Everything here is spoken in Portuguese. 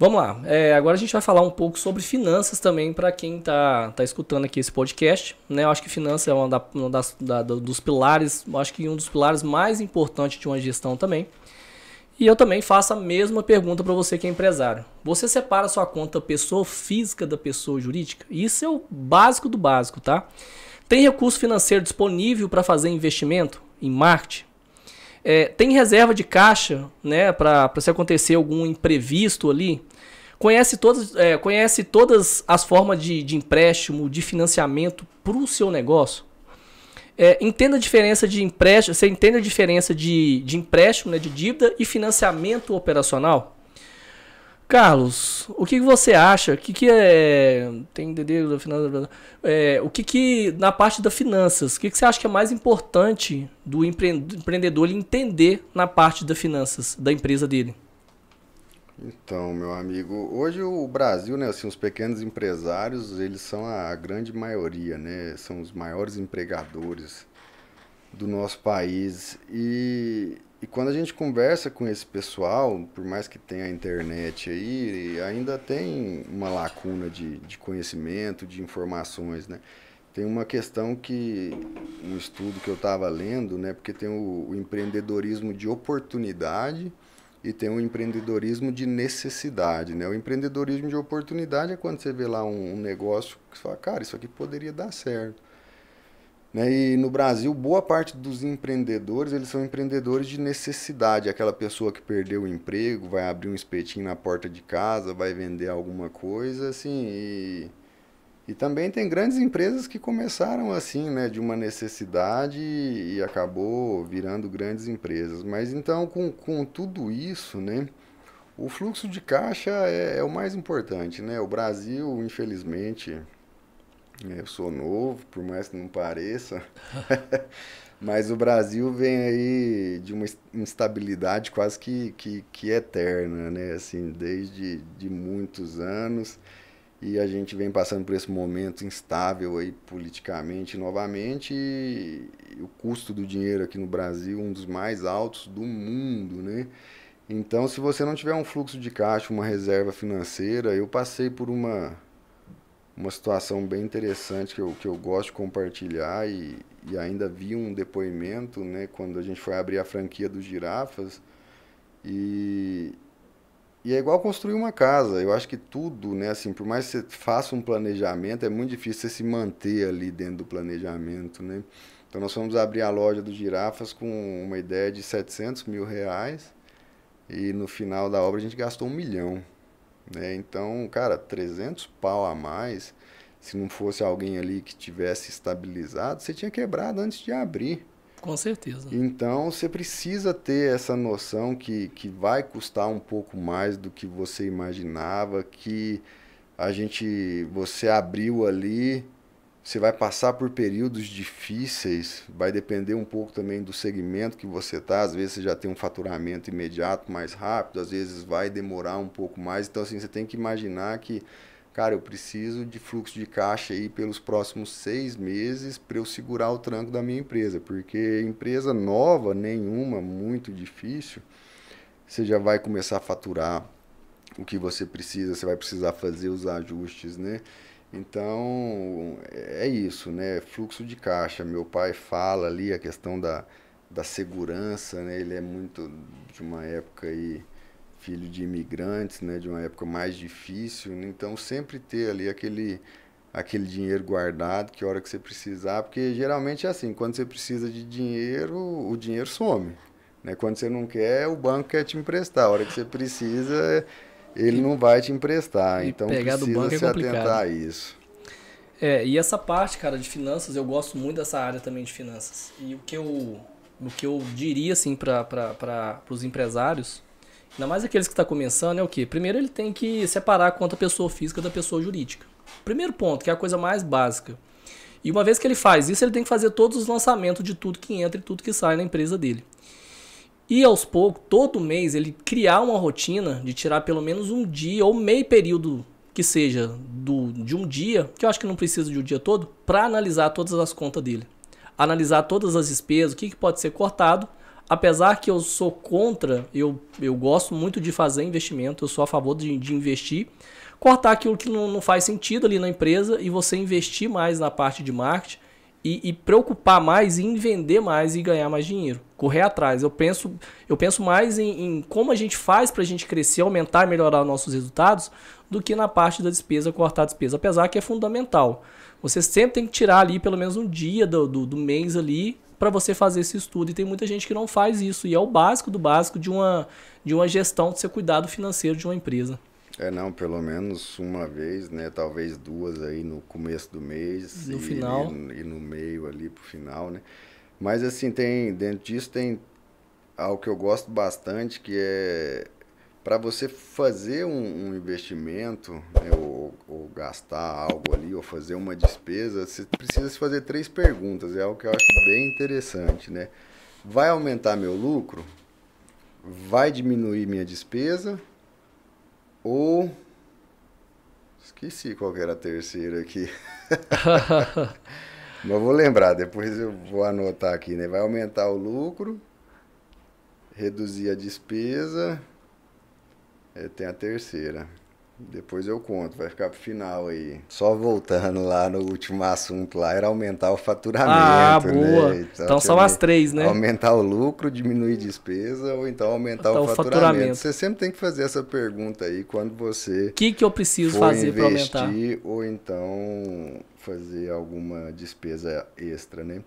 Vamos lá. É, agora a gente vai falar um pouco sobre finanças também para quem está tá escutando aqui esse podcast. Né? Eu acho que finanças é uma, da, da, dos pilares, acho que um dos pilares mais importantes de uma gestão também. E eu também faço a mesma pergunta para você que é empresário. Você separa sua conta pessoa física da pessoa jurídica? Isso é o básico do básico, tá? Tem recurso financeiro disponível para fazer investimento em marketing? É, tem reserva de caixa, né, para se acontecer algum imprevisto ali? Conhece todas, é, conhece todas as formas de, de empréstimo, de financiamento para o seu negócio? É, entenda a diferença de empréstimo, você entende a diferença de, de empréstimo, né, de dívida e financiamento operacional? Carlos, o que você acha? O que, que é. Tem DD da finança. É, o que, que, na parte das finanças, o que, que você acha que é mais importante do empreendedor entender na parte das finanças da empresa dele? Então, meu amigo, hoje o Brasil, né, assim, os pequenos empresários, eles são a grande maioria, né? São os maiores empregadores do nosso país. E e quando a gente conversa com esse pessoal, por mais que tenha a internet aí, ainda tem uma lacuna de, de conhecimento, de informações, né? Tem uma questão que, um estudo que eu estava lendo, né? Porque tem o, o, empreendedorismo de oportunidade e tem o empreendedorismo de necessidade, né? O empreendedorismo de oportunidade é quando você vê lá um, um negócio que você fala, cara, isso aqui poderia dar certo. Né? E no Brasil, boa parte dos empreendedores, eles são empreendedores de necessidade. Aquela pessoa que perdeu o emprego, vai abrir um espetinho na porta de casa, vai vender alguma coisa, assim, e... E também tem grandes empresas que começaram assim, né, de uma necessidade e acabou virando grandes empresas. Mas então, com, com tudo isso, né, o fluxo de caixa é, é o mais importante, né? O Brasil, infelizmente, é, eu sou novo, por mais que não pareça. Mas o Brasil vem aí de uma instabilidade quase que, que, que eterna, né? Assim, desde de muitos anos. E a gente vem passando por esse momento instável aí politicamente novamente. E o custo do dinheiro aqui no Brasil, um dos mais altos do mundo, né? Então, se você não tiver um fluxo de caixa, uma reserva financeira, eu passei por uma uma situação bem interessante que eu, que eu gosto de compartilhar e, e ainda vi um depoimento, né, quando a gente foi abrir a franquia dos girafas e, e é igual construir uma casa. Eu acho que tudo, né, assim, por mais que você faça um planejamento, é muito difícil você se manter ali dentro do planejamento, né. Então nós fomos abrir a loja dos girafas com uma ideia de 700 mil reais e no final da obra a gente gastou um milhão. Né? Então, cara, 300 pau a mais, se não fosse alguém ali que tivesse estabilizado, você tinha quebrado antes de abrir. Com certeza. Então, você precisa ter essa noção que, que vai custar um pouco mais do que você imaginava, que a gente, você abriu ali, você vai passar por períodos difíceis, vai depender um pouco também do segmento que você está. Às vezes você já tem um faturamento imediato mais rápido, às vezes vai demorar um pouco mais. Então, assim, você tem que imaginar que, cara, eu preciso de fluxo de caixa aí pelos próximos seis meses para eu segurar o tranco da minha empresa, porque empresa nova, nenhuma, muito difícil, você já vai começar a faturar o que você precisa, você vai precisar fazer os ajustes, né? Então, é isso, né? Fluxo de caixa. Meu pai fala ali a questão da, da segurança, né? Ele é muito de uma época aí, filho de imigrantes, né? De uma época mais difícil. Né? Então, sempre ter ali aquele, aquele dinheiro guardado que hora que você precisar. Porque geralmente é assim, quando você precisa de dinheiro, o dinheiro some. Né? Quando você não quer, o banco quer te emprestar. A hora que você precisa... É ele não vai te emprestar. então pegar precisa do banco é se atentar a isso. É, e essa parte, cara, de finanças, eu gosto muito dessa área também de finanças. E o que eu, o que eu diria, assim, para os empresários, ainda mais aqueles que estão tá começando, é o quê? Primeiro ele tem que separar a conta pessoa física da pessoa jurídica. Primeiro ponto, que é a coisa mais básica. E uma vez que ele faz isso, ele tem que fazer todos os lançamentos de tudo que entra e tudo que sai na empresa dele. E aos poucos, todo mês, ele criar uma rotina de tirar pelo menos um dia ou meio período que seja do, de um dia, que eu acho que não precisa de um dia todo, para analisar todas as contas dele. Analisar todas as despesas, o que, que pode ser cortado. Apesar que eu sou contra, eu, eu gosto muito de fazer investimento, eu sou a favor de, de investir. Cortar aquilo que não, não faz sentido ali na empresa e você investir mais na parte de marketing e, e, preocupar mais em vender mais e ganhar mais dinheiro, correr atrás. Eu penso, eu penso mais em, em como a gente faz para a gente crescer, aumentar e melhorar nossos resultados, do que na parte da despesa, cortar a despesa, apesar que é fundamental. Você sempre tem que tirar ali pelo menos um dia do, do, do mês ali para você fazer esse estudo. E tem muita gente que não faz isso. E é o básico do básico de uma, de uma gestão, de ser cuidado financeiro de uma empresa. É, não, pelo menos uma vez, né? Talvez duas aí no começo do mês. No e, final. E, e, no meio ali pro final, né? Mas assim, tem dentro disso tem algo que eu gosto bastante, que é para você fazer um, um investimento, né, ou, ou, gastar algo ali, ou fazer uma despesa, você precisa se fazer três perguntas. É algo que eu acho bem interessante, né? Vai aumentar meu lucro? Vai diminuir minha despesa? O. Esqueci qual era a terceira aqui. Mas vou lembrar, depois eu vou anotar aqui, né? Vai aumentar o lucro, reduzir a despesa. É, tem a terceira. Depois eu conto, vai ficar pro final aí. Só voltando lá no último assunto lá, era aumentar o faturamento. Ah, boa. Né? Então, então são as três, né? Aumentar o lucro, diminuir despesa ou então aumentar então, o, faturamento. o, faturamento. Você sempre tem que fazer essa pergunta aí quando você. O que, que eu preciso fazer para aumentar? Ou então fazer alguma despesa extra, né?